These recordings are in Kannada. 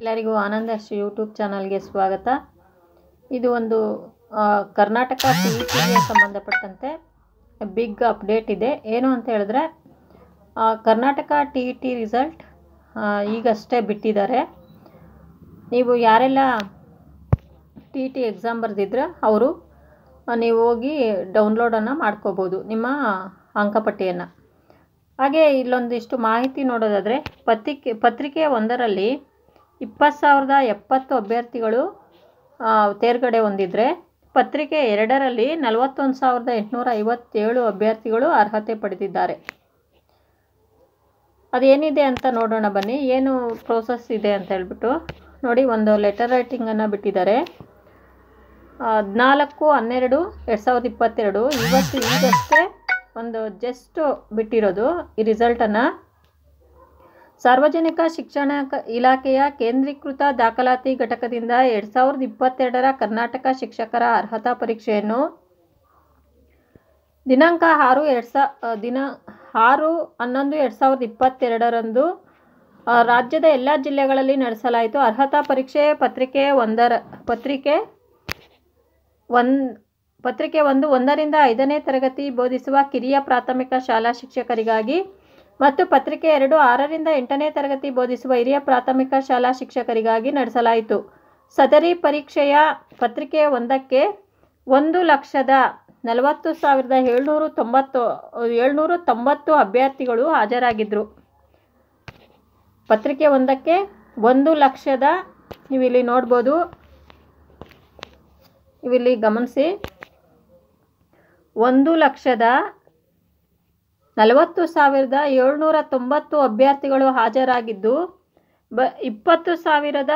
ಎಲ್ಲರಿಗೂ ಶ್ರೀ ಯೂಟ್ಯೂಬ್ ಚಾನಲ್ಗೆ ಸ್ವಾಗತ ಇದು ಒಂದು ಕರ್ನಾಟಕ ಸಿ ಇ e ಸಂಬಂಧಪಟ್ಟಂತೆ ಬಿಗ್ ಅಪ್ಡೇಟ್ ಇದೆ ಏನು ಅಂತ ಹೇಳಿದ್ರೆ Karnataka T E T result ಈಗಷ್ಟೇ ಬಿಟ್ಟಿದ್ದಾರೆ ನೀವು ಯಾರೆಲ್ಲ T E e T exam ಬರೆದಿದ್ರೆ ಅವರು ನೀವು ಹೋಗಿ ಡೌನ್ಲೋಡನ್ನು ಮಾಡ್ಕೋಬೋದು ನಿಮ್ಮ ಅಂಕಪಟ್ಟಿಯನ್ನು ಹಾಗೆ ಇಲ್ಲೊಂದಿಷ್ಟು ಮಾಹಿತಿ ನೋಡೋದಾದರೆ ಪತ್ರಿಕೆ ಪತ್ರಿಕೆ ಒಂದರಲ್ಲಿ ಇಪ್ಪತ್ತು ಸಾವಿರದ ಎಪ್ಪತ್ತು ಅಭ್ಯರ್ಥಿಗಳು ತೇರ್ಗಡೆ ಹೊಂದಿದ್ರೆ ಪತ್ರಿಕೆ ಎರಡರಲ್ಲಿ ನಲವತ್ತೊಂದು ಸಾವಿರದ ಎಂಟುನೂರ ಐವತ್ತೇಳು ಅಭ್ಯರ್ಥಿಗಳು ಅರ್ಹತೆ ಪಡೆದಿದ್ದಾರೆ ಅದೇನಿದೆ ಅಂತ ನೋಡೋಣ ಬನ್ನಿ ಏನು ಪ್ರೋಸೆಸ್ ಇದೆ ಅಂತ ಹೇಳ್ಬಿಟ್ಟು ನೋಡಿ ಒಂದು ಲೆಟರ್ ರೈಟಿಂಗನ್ನು ಬಿಟ್ಟಿದ್ದಾರೆ ಹದಿನಾಲ್ಕು ಹನ್ನೆರಡು ಎರಡು ಸಾವಿರದ ಇಪ್ಪತ್ತೆರಡು ಇವತ್ತು ಈಗಷ್ಟೇ ಒಂದು ಜಸ್ಟು ಬಿಟ್ಟಿರೋದು ಈ ರಿಸಲ್ಟನ್ನು ಸಾರ್ವಜನಿಕ ಶಿಕ್ಷಣ ಇಲಾಖೆಯ ಕೇಂದ್ರೀಕೃತ ದಾಖಲಾತಿ ಘಟಕದಿಂದ ಎರಡು ಸಾವಿರದ ಇಪ್ಪತ್ತೆರಡರ ಕರ್ನಾಟಕ ಶಿಕ್ಷಕರ ಅರ್ಹತಾ ಪರೀಕ್ಷೆಯನ್ನು ದಿನಾಂಕ ಆರು ಎರಡು ಸಾ ದಿನ ಆರು ಹನ್ನೊಂದು ಎರಡು ಸಾವಿರದ ಇಪ್ಪತ್ತೆರಡರಂದು ರಾಜ್ಯದ ಎಲ್ಲ ಜಿಲ್ಲೆಗಳಲ್ಲಿ ನಡೆಸಲಾಯಿತು ಅರ್ಹತಾ ಪರೀಕ್ಷೆ ಪತ್ರಿಕೆ ಒಂದರ ಪತ್ರಿಕೆ ಒಂದು ಪತ್ರಿಕೆ ಒಂದು ಒಂದರಿಂದ ಐದನೇ ತರಗತಿ ಬೋಧಿಸುವ ಕಿರಿಯ ಪ್ರಾಥಮಿಕ ಶಾಲಾ ಶಿಕ್ಷಕರಿಗಾಗಿ ಮತ್ತು ಪತ್ರಿಕೆ ಎರಡು ಆರರಿಂದ ಎಂಟನೇ ತರಗತಿ ಬೋಧಿಸುವ ಹಿರಿಯ ಪ್ರಾಥಮಿಕ ಶಾಲಾ ಶಿಕ್ಷಕರಿಗಾಗಿ ನಡೆಸಲಾಯಿತು ಸದರಿ ಪರೀಕ್ಷೆಯ ಪತ್ರಿಕೆ ಒಂದಕ್ಕೆ ಒಂದು ಲಕ್ಷದ ನಲವತ್ತು ಸಾವಿರದ ಏಳ್ನೂರು ತೊಂಬತ್ತು ಏಳ್ನೂರು ತೊಂಬತ್ತು ಅಭ್ಯರ್ಥಿಗಳು ಹಾಜರಾಗಿದ್ದರು ಪತ್ರಿಕೆ ಒಂದಕ್ಕೆ ಒಂದು ಲಕ್ಷದ ನೀವಿಲ್ಲಿ ನೋಡ್ಬೋದು ನೀವಿಲ್ಲಿ ಗಮನಿಸಿ ಒಂದು ಲಕ್ಷದ ನಲವತ್ತು ಸಾವಿರದ ಏಳ್ನೂರ ತೊಂಬತ್ತು ಅಭ್ಯರ್ಥಿಗಳು ಹಾಜರಾಗಿದ್ದು ಬ ಇಪ್ಪತ್ತು ಸಾವಿರದ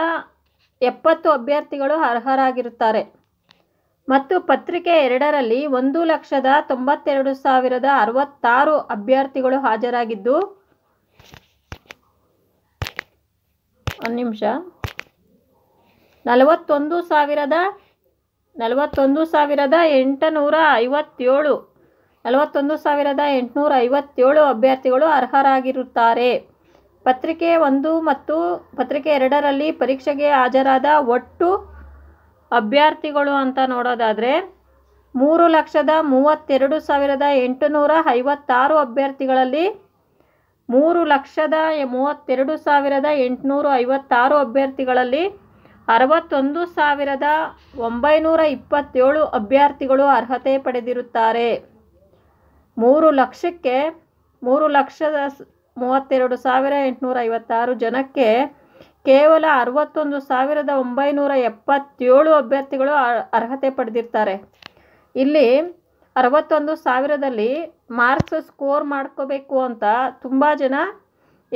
ಎಪ್ಪತ್ತು ಅಭ್ಯರ್ಥಿಗಳು ಅರ್ಹರಾಗಿರುತ್ತಾರೆ ಮತ್ತು ಪತ್ರಿಕೆ ಎರಡರಲ್ಲಿ ಒಂದು ಲಕ್ಷದ ತೊಂಬತ್ತೆರಡು ಸಾವಿರದ ಅರವತ್ತಾರು ಅಭ್ಯರ್ಥಿಗಳು ಹಾಜರಾಗಿದ್ದು ಒಂದು ನಿಮಿಷ ನಲವತ್ತೊಂದು ಸಾವಿರದ ನಲವತ್ತೊಂದು ಸಾವಿರದ ಎಂಟುನೂರ ಐವತ್ತೇಳು ನಲವತ್ತೊಂದು ಸಾವಿರದ ಎಂಟುನೂರ ಐವತ್ತೇಳು ಅಭ್ಯರ್ಥಿಗಳು ಅರ್ಹರಾಗಿರುತ್ತಾರೆ ಪತ್ರಿಕೆ ಒಂದು ಮತ್ತು ಪತ್ರಿಕೆ ಎರಡರಲ್ಲಿ ಪರೀಕ್ಷೆಗೆ ಹಾಜರಾದ ಒಟ್ಟು ಅಭ್ಯರ್ಥಿಗಳು ಅಂತ ನೋಡೋದಾದರೆ ಮೂರು ಲಕ್ಷದ ಮೂವತ್ತೆರಡು ಸಾವಿರದ ಎಂಟುನೂರ ಐವತ್ತಾರು ಅಭ್ಯರ್ಥಿಗಳಲ್ಲಿ ಮೂರು ಲಕ್ಷದ ಮೂವತ್ತೆರಡು ಸಾವಿರದ ಎಂಟುನೂರ ಐವತ್ತಾರು ಅಭ್ಯರ್ಥಿಗಳಲ್ಲಿ ಅರವತ್ತೊಂದು ಸಾವಿರದ ಒಂಬೈನೂರ ಇಪ್ಪತ್ತೇಳು ಅಭ್ಯರ್ಥಿಗಳು ಅರ್ಹತೆ ಪಡೆದಿರುತ್ತಾರೆ ಮೂರು ಲಕ್ಷಕ್ಕೆ ಮೂರು ಲಕ್ಷದ ಮೂವತ್ತೆರಡು ಸಾವಿರ ಎಂಟುನೂರ ಐವತ್ತಾರು ಜನಕ್ಕೆ ಕೇವಲ ಅರವತ್ತೊಂದು ಸಾವಿರದ ಒಂಬೈನೂರ ಎಪ್ಪತ್ತೇಳು ಅಭ್ಯರ್ಥಿಗಳು ಅರ್ಹತೆ ಪಡೆದಿರ್ತಾರೆ ಇಲ್ಲಿ ಅರವತ್ತೊಂದು ಸಾವಿರದಲ್ಲಿ ಮಾರ್ಕ್ಸ್ ಸ್ಕೋರ್ ಮಾಡ್ಕೋಬೇಕು ಅಂತ ತುಂಬ ಜನ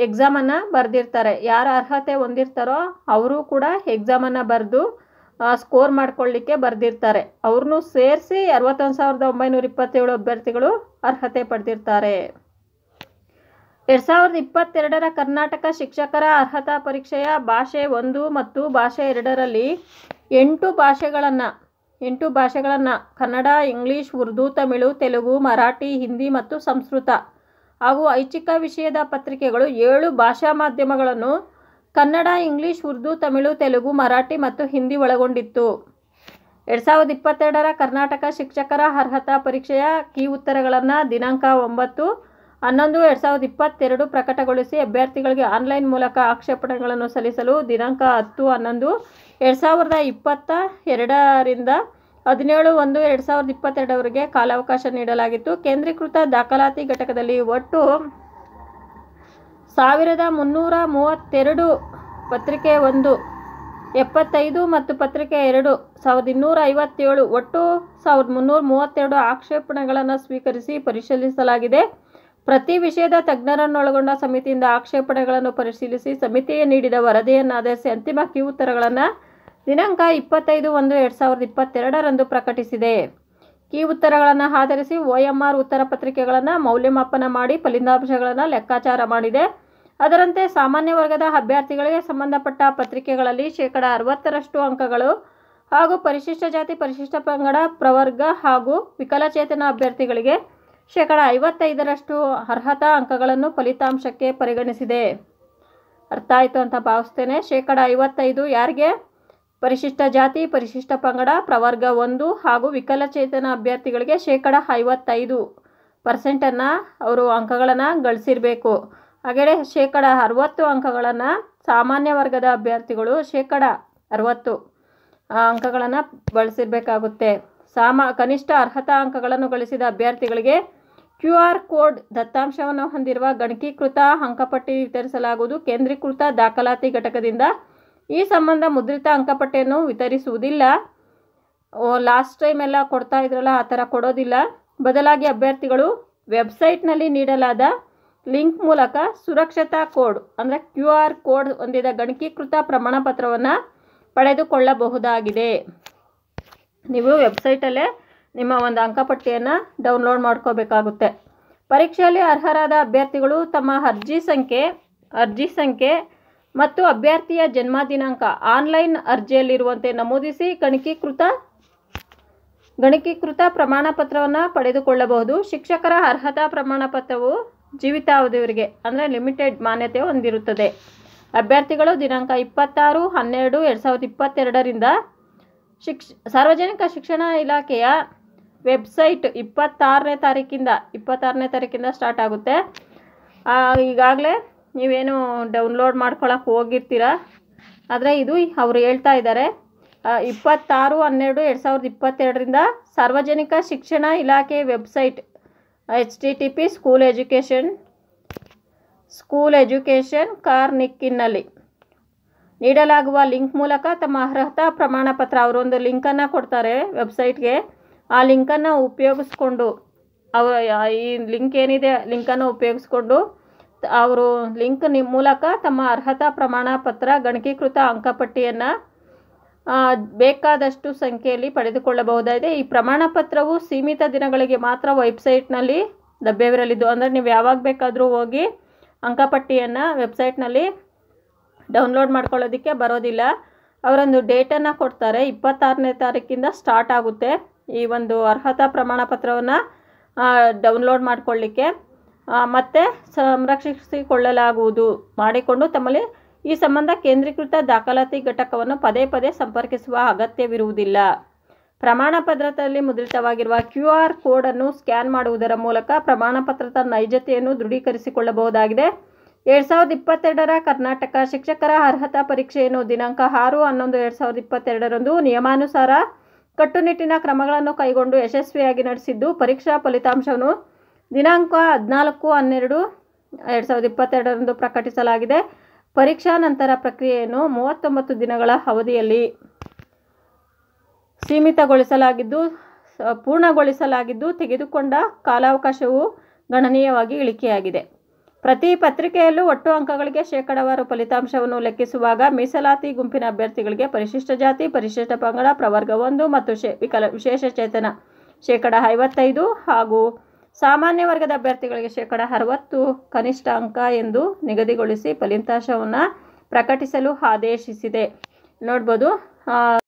ಎಕ್ಸಾಮನ್ನು ಬರೆದಿರ್ತಾರೆ ಯಾರು ಅರ್ಹತೆ ಹೊಂದಿರ್ತಾರೋ ಅವರು ಕೂಡ ಎಕ್ಸಾಮನ್ನು ಬರೆದು ಸ್ಕೋರ್ ಮಾಡ್ಕೊಳ್ಳಿಕ್ಕೆ ಬರೆದಿರ್ತಾರೆ ಅವ್ರನ್ನು ಸೇರಿಸಿ ಅರವತ್ತೊಂದು ಸಾವಿರದ ಒಂಬೈನೂರ ಇಪ್ಪತ್ತೇಳು ಅಭ್ಯರ್ಥಿಗಳು ಅರ್ಹತೆ ಪಡೆದಿರ್ತಾರೆ ಎರಡು ಸಾವಿರದ ಇಪ್ಪತ್ತೆರಡರ ಕರ್ನಾಟಕ ಶಿಕ್ಷಕರ ಅರ್ಹತಾ ಪರೀಕ್ಷೆಯ ಭಾಷೆ ಒಂದು ಮತ್ತು ಭಾಷೆ ಎರಡರಲ್ಲಿ ಎಂಟು ಭಾಷೆಗಳನ್ನು ಎಂಟು ಭಾಷೆಗಳನ್ನು ಕನ್ನಡ ಇಂಗ್ಲೀಷ್ ಉರ್ದು ತಮಿಳು ತೆಲುಗು ಮರಾಠಿ ಹಿಂದಿ ಮತ್ತು ಸಂಸ್ಕೃತ ಹಾಗೂ ಐಚ್ಛಿಕ ವಿಷಯದ ಪತ್ರಿಕೆಗಳು ಏಳು ಭಾಷಾ ಮಾಧ್ಯಮಗಳನ್ನು ಕನ್ನಡ ಇಂಗ್ಲಿಷ್ ಉರ್ದು ತಮಿಳು ತೆಲುಗು ಮರಾಠಿ ಮತ್ತು ಹಿಂದಿ ಒಳಗೊಂಡಿತ್ತು ಎರಡು ಸಾವಿರದ ಇಪ್ಪತ್ತೆರಡರ ಕರ್ನಾಟಕ ಶಿಕ್ಷಕರ ಅರ್ಹತಾ ಪರೀಕ್ಷೆಯ ಕೀ ಉತ್ತರಗಳನ್ನು ದಿನಾಂಕ ಒಂಬತ್ತು ಹನ್ನೊಂದು ಎರಡು ಸಾವಿರದ ಇಪ್ಪತ್ತೆರಡು ಪ್ರಕಟಗೊಳಿಸಿ ಅಭ್ಯರ್ಥಿಗಳಿಗೆ ಆನ್ಲೈನ್ ಮೂಲಕ ಆಕ್ಷೇಪಣೆಗಳನ್ನು ಸಲ್ಲಿಸಲು ದಿನಾಂಕ ಹತ್ತು ಹನ್ನೊಂದು ಎರಡು ಸಾವಿರದ ಇಪ್ಪತ್ತ ಎರಡರಿಂದ ಹದಿನೇಳು ಒಂದು ಎರಡು ಸಾವಿರದ ಇಪ್ಪತ್ತೆರಡರವರೆಗೆ ಕಾಲಾವಕಾಶ ನೀಡಲಾಗಿತ್ತು ಕೇಂದ್ರೀಕೃತ ದಾಖಲಾತಿ ಘಟಕದಲ್ಲಿ ಒಟ್ಟು ಸಾವಿರದ ಮುನ್ನೂರ ಮೂವತ್ತೆರಡು ಪತ್ರಿಕೆ ಒಂದು ಎಪ್ಪತ್ತೈದು ಮತ್ತು ಪತ್ರಿಕೆ ಎರಡು ಸಾವಿರದ ಇನ್ನೂರ ಐವತ್ತೇಳು ಒಟ್ಟು ಸಾವಿರದ ಮುನ್ನೂರ ಮೂವತ್ತೆರಡು ಆಕ್ಷೇಪಣೆಗಳನ್ನು ಸ್ವೀಕರಿಸಿ ಪರಿಶೀಲಿಸಲಾಗಿದೆ ಪ್ರತಿ ವಿಷಯದ ತಜ್ಞರನ್ನೊಳಗೊಂಡ ಸಮಿತಿಯಿಂದ ಆಕ್ಷೇಪಣೆಗಳನ್ನು ಪರಿಶೀಲಿಸಿ ಸಮಿತಿಯೇ ನೀಡಿದ ವರದಿಯನ್ನು ಆಧರಿಸಿ ಅಂತಿಮ ಕಿ ಉತ್ತರಗಳನ್ನು ದಿನಾಂಕ ಇಪ್ಪತ್ತೈದು ಒಂದು ಎರಡು ಸಾವಿರದ ಇಪ್ಪತ್ತೆರಡರಂದು ಪ್ರಕಟಿಸಿದೆ ಕಿ ಉತ್ತರಗಳನ್ನು ಆಧರಿಸಿ ಆರ್ ಉತ್ತರ ಪತ್ರಿಕೆಗಳನ್ನು ಮೌಲ್ಯಮಾಪನ ಮಾಡಿ ಫಲಿತಾಂಶಗಳನ್ನು ಲೆಕ್ಕಾಚಾರ ಮಾಡಿದೆ ಅದರಂತೆ ಸಾಮಾನ್ಯ ವರ್ಗದ ಅಭ್ಯರ್ಥಿಗಳಿಗೆ ಸಂಬಂಧಪಟ್ಟ ಪತ್ರಿಕೆಗಳಲ್ಲಿ ಶೇಕಡ ಅರವತ್ತರಷ್ಟು ಅಂಕಗಳು ಹಾಗೂ ಪರಿಶಿಷ್ಟ ಜಾತಿ ಪರಿಶಿಷ್ಟ ಪಂಗಡ ಪ್ರವರ್ಗ ಹಾಗೂ ವಿಕಲಚೇತನ ಅಭ್ಯರ್ಥಿಗಳಿಗೆ ಶೇಕಡ ಐವತ್ತೈದರಷ್ಟು ಅರ್ಹತಾ ಅಂಕಗಳನ್ನು ಫಲಿತಾಂಶಕ್ಕೆ ಪರಿಗಣಿಸಿದೆ ಅರ್ಥ ಆಯಿತು ಅಂತ ಭಾವಿಸ್ತೇನೆ ಶೇಕಡ ಐವತ್ತೈದು ಯಾರಿಗೆ ಪರಿಶಿಷ್ಟ ಜಾತಿ ಪರಿಶಿಷ್ಟ ಪಂಗಡ ಪ್ರವರ್ಗ ಒಂದು ಹಾಗೂ ವಿಕಲಚೇತನ ಅಭ್ಯರ್ಥಿಗಳಿಗೆ ಶೇಕಡ ಐವತ್ತೈದು ಪರ್ಸೆಂಟನ್ನು ಅವರು ಅಂಕಗಳನ್ನು ಗಳಿಸಿರಬೇಕು ಹಾಗೆಯೇ ಶೇಕಡ ಅರವತ್ತು ಅಂಕಗಳನ್ನು ಸಾಮಾನ್ಯ ವರ್ಗದ ಅಭ್ಯರ್ಥಿಗಳು ಶೇಕಡ ಅರವತ್ತು ಅಂಕಗಳನ್ನು ಬಳಸಿರಬೇಕಾಗುತ್ತೆ ಸಾಮ ಕನಿಷ್ಠ ಅರ್ಹತಾ ಅಂಕಗಳನ್ನು ಗಳಿಸಿದ ಅಭ್ಯರ್ಥಿಗಳಿಗೆ ಕ್ಯೂ ಆರ್ ಕೋಡ್ ದತ್ತಾಂಶವನ್ನು ಹೊಂದಿರುವ ಗಣಕೀಕೃತ ಅಂಕಪಟ್ಟಿ ವಿತರಿಸಲಾಗುವುದು ಕೇಂದ್ರೀಕೃತ ದಾಖಲಾತಿ ಘಟಕದಿಂದ ಈ ಸಂಬಂಧ ಮುದ್ರಿತ ಅಂಕಪಟ್ಟಿಯನ್ನು ವಿತರಿಸುವುದಿಲ್ಲ ಲಾಸ್ಟ್ ಟೈಮ್ ಎಲ್ಲ ಕೊಡ್ತಾ ಇದ್ರಲ್ಲ ಆ ಥರ ಕೊಡೋದಿಲ್ಲ ಬದಲಾಗಿ ಅಭ್ಯರ್ಥಿಗಳು ವೆಬ್ಸೈಟ್ನಲ್ಲಿ ನೀಡಲಾದ ಲಿಂಕ್ ಮೂಲಕ ಸುರಕ್ಷತಾ ಕೋಡ್ ಅಂದರೆ ಕ್ಯೂ ಆರ್ ಕೋಡ್ ಹೊಂದಿದ ಗಣಕೀಕೃತ ಪ್ರಮಾಣಪತ್ರವನ್ನು ಪಡೆದುಕೊಳ್ಳಬಹುದಾಗಿದೆ ನೀವು ವೆಬ್ಸೈಟಲ್ಲೇ ನಿಮ್ಮ ಒಂದು ಅಂಕಪಟ್ಟಿಯನ್ನು ಡೌನ್ಲೋಡ್ ಮಾಡ್ಕೋಬೇಕಾಗುತ್ತೆ ಪರೀಕ್ಷೆಯಲ್ಲಿ ಅರ್ಹರಾದ ಅಭ್ಯರ್ಥಿಗಳು ತಮ್ಮ ಅರ್ಜಿ ಸಂಖ್ಯೆ ಅರ್ಜಿ ಸಂಖ್ಯೆ ಮತ್ತು ಅಭ್ಯರ್ಥಿಯ ಜನ್ಮ ದಿನಾಂಕ ಆನ್ಲೈನ್ ಅರ್ಜಿಯಲ್ಲಿರುವಂತೆ ನಮೂದಿಸಿ ಗಣಕೀಕೃತ ಗಣಕೀಕೃತ ಪ್ರಮಾಣಪತ್ರವನ್ನು ಪಡೆದುಕೊಳ್ಳಬಹುದು ಶಿಕ್ಷಕರ ಅರ್ಹತಾ ಪ್ರಮಾಣಪತ್ರವು ಜೀವಿತಾವಧಿಯವರಿಗೆ ಅಂದರೆ ಲಿಮಿಟೆಡ್ ಮಾನ್ಯತೆ ಹೊಂದಿರುತ್ತದೆ ಅಭ್ಯರ್ಥಿಗಳು ದಿನಾಂಕ ಇಪ್ಪತ್ತಾರು ಹನ್ನೆರಡು ಎರಡು ಸಾವಿರದ ಇಪ್ಪತ್ತೆರಡರಿಂದ ಶಿಕ್ಷ ಸಾರ್ವಜನಿಕ ಶಿಕ್ಷಣ ಇಲಾಖೆಯ ವೆಬ್ಸೈಟ್ ಇಪ್ಪತ್ತಾರನೇ ತಾರೀಕಿಂದ ಇಪ್ಪತ್ತಾರನೇ ತಾರೀಕಿಂದ ಸ್ಟಾರ್ಟ್ ಆಗುತ್ತೆ ಈಗಾಗಲೇ ನೀವೇನು ಡೌನ್ಲೋಡ್ ಮಾಡ್ಕೊಳಕ್ಕೆ ಹೋಗಿರ್ತೀರ ಆದರೆ ಇದು ಅವರು ಹೇಳ್ತಾ ಇದ್ದಾರೆ ಇಪ್ಪತ್ತಾರು ಹನ್ನೆರಡು ಎರಡು ಸಾವಿರದ ಇಪ್ಪತ್ತೆರಡರಿಂದ ಸಾರ್ವಜನಿಕ ಶಿಕ್ಷಣ ಇಲಾಖೆ website H T T P school education school education ಕಾರ್ನಿಕ್ಕಿನಲ್ಲಿ ನೀಡಲಾಗುವ ಲಿಂಕ್ ಮೂಲಕ ತಮ್ಮ ಅರ್ಹತಾ ಪ್ರಮಾಣ ಪತ್ರ ಅವರೊಂದು ಲಿಂಕನ್ನು ಕೊಡ್ತಾರೆ ವೆಬ್ಸೈಟ್ಗೆ ಆ ಲಿಂಕನ್ನು ಉಪಯೋಗಿಸ್ಕೊಂಡು ಅವ ಈ ಲಿಂಕ್ ಏನಿದೆ ಲಿಂಕನ್ನು ಉಪಯೋಗಿಸ್ಕೊಂಡು ಅವರು ಲಿಂಕ್ ನಿಮ್ಮ ಮೂಲಕ ತಮ್ಮ ಅರ್ಹತಾ ಪ್ರಮಾಣ ಪತ್ರ ಗಣಕೀಕೃತ ಅಂಕಪಟ್ಟಿಯನ್ನು ಬೇಕಾದಷ್ಟು ಸಂಖ್ಯೆಯಲ್ಲಿ ಪಡೆದುಕೊಳ್ಳಬಹುದಾಗಿದೆ ಈ ಪ್ರಮಾಣ ಪತ್ರವು ಸೀಮಿತ ದಿನಗಳಿಗೆ ಮಾತ್ರ ವೆಬ್ಸೈಟ್ನಲ್ಲಿ ಲಭ್ಯವಿರಲಿದ್ದು ಅಂದರೆ ನೀವು ಯಾವಾಗ ಬೇಕಾದರೂ ಹೋಗಿ ಅಂಕಪಟ್ಟಿಯನ್ನು ವೆಬ್ಸೈಟ್ನಲ್ಲಿ ಡೌನ್ಲೋಡ್ ಮಾಡ್ಕೊಳ್ಳೋದಕ್ಕೆ ಬರೋದಿಲ್ಲ ಅವರೊಂದು ಡೇಟನ್ನು ಕೊಡ್ತಾರೆ ಇಪ್ಪತ್ತಾರನೇ ತಾರೀಕಿಂದ ಸ್ಟಾರ್ಟ್ ಆಗುತ್ತೆ ಈ ಒಂದು ಅರ್ಹತಾ ಪ್ರಮಾಣ ಪತ್ರವನ್ನು ಡೌನ್ಲೋಡ್ ಮಾಡಿಕೊಳ್ಳಿಕ್ಕೆ ಮತ್ತು ಸಂರಕ್ಷಿಸಿಕೊಳ್ಳಲಾಗುವುದು ಮಾಡಿಕೊಂಡು ತಮ್ಮಲ್ಲಿ ಈ ಸಂಬಂಧ ಕೇಂದ್ರೀಕೃತ ದಾಖಲಾತಿ ಘಟಕವನ್ನು ಪದೇ ಪದೇ ಸಂಪರ್ಕಿಸುವ ಅಗತ್ಯವಿರುವುದಿಲ್ಲ ಪ್ರಮಾಣ ಪತ್ರದಲ್ಲಿ ಮುದ್ರಿತವಾಗಿರುವ ಕ್ಯೂ ಆರ್ ಕೋಡನ್ನು ಸ್ಕ್ಯಾನ್ ಮಾಡುವುದರ ಮೂಲಕ ಪ್ರಮಾಣ ಪತ್ರದ ನೈಜತೆಯನ್ನು ದೃಢೀಕರಿಸಿಕೊಳ್ಳಬಹುದಾಗಿದೆ ಎರಡು ಸಾವಿರದ ಇಪ್ಪತ್ತೆರಡರ ಕರ್ನಾಟಕ ಶಿಕ್ಷಕರ ಅರ್ಹತಾ ಪರೀಕ್ಷೆಯನ್ನು ದಿನಾಂಕ ಆರು ಹನ್ನೊಂದು ಎರಡು ಸಾವಿರದ ಇಪ್ಪತ್ತೆರಡರಂದು ನಿಯಮಾನುಸಾರ ಕಟ್ಟುನಿಟ್ಟಿನ ಕ್ರಮಗಳನ್ನು ಕೈಗೊಂಡು ಯಶಸ್ವಿಯಾಗಿ ನಡೆಸಿದ್ದು ಪರೀಕ್ಷಾ ಫಲಿತಾಂಶವನ್ನು ದಿನಾಂಕ ಹದಿನಾಲ್ಕು ಹನ್ನೆರಡು ಎರಡು ಸಾವಿರದ ಇಪ್ಪತ್ತೆರಡರಂದು ಪ್ರಕಟಿಸಲಾಗಿದೆ ಪರೀಕ್ಷಾ ನಂತರ ಪ್ರಕ್ರಿಯೆಯನ್ನು ಮೂವತ್ತೊಂಬತ್ತು ದಿನಗಳ ಅವಧಿಯಲ್ಲಿ ಸೀಮಿತಗೊಳಿಸಲಾಗಿದ್ದು ಪೂರ್ಣಗೊಳಿಸಲಾಗಿದ್ದು ತೆಗೆದುಕೊಂಡ ಕಾಲಾವಕಾಶವು ಗಣನೀಯವಾಗಿ ಇಳಿಕೆಯಾಗಿದೆ ಪ್ರತಿ ಪತ್ರಿಕೆಯಲ್ಲೂ ಒಟ್ಟು ಅಂಕಗಳಿಗೆ ಶೇಕಡಾವಾರು ಫಲಿತಾಂಶವನ್ನು ಲೆಕ್ಕಿಸುವಾಗ ಮೀಸಲಾತಿ ಗುಂಪಿನ ಅಭ್ಯರ್ಥಿಗಳಿಗೆ ಪರಿಶಿಷ್ಟ ಜಾತಿ ಪರಿಶಿಷ್ಟ ಪಂಗಡ ಪ್ರವರ್ಗ ಒಂದು ಮತ್ತು ಶೇ ವಿಕಲ ಚೇತನ ಶೇಕಡ ಐವತ್ತೈದು ಹಾಗೂ ಸಾಮಾನ್ಯ ವರ್ಗದ ಅಭ್ಯರ್ಥಿಗಳಿಗೆ ಶೇಕಡ ಅರವತ್ತು ಕನಿಷ್ಠ ಅಂಕ ಎಂದು ನಿಗದಿಗೊಳಿಸಿ ಫಲಿತಾಂಶವನ್ನು ಪ್ರಕಟಿಸಲು ಆದೇಶಿಸಿದೆ ನೋಡ್ಬೋದು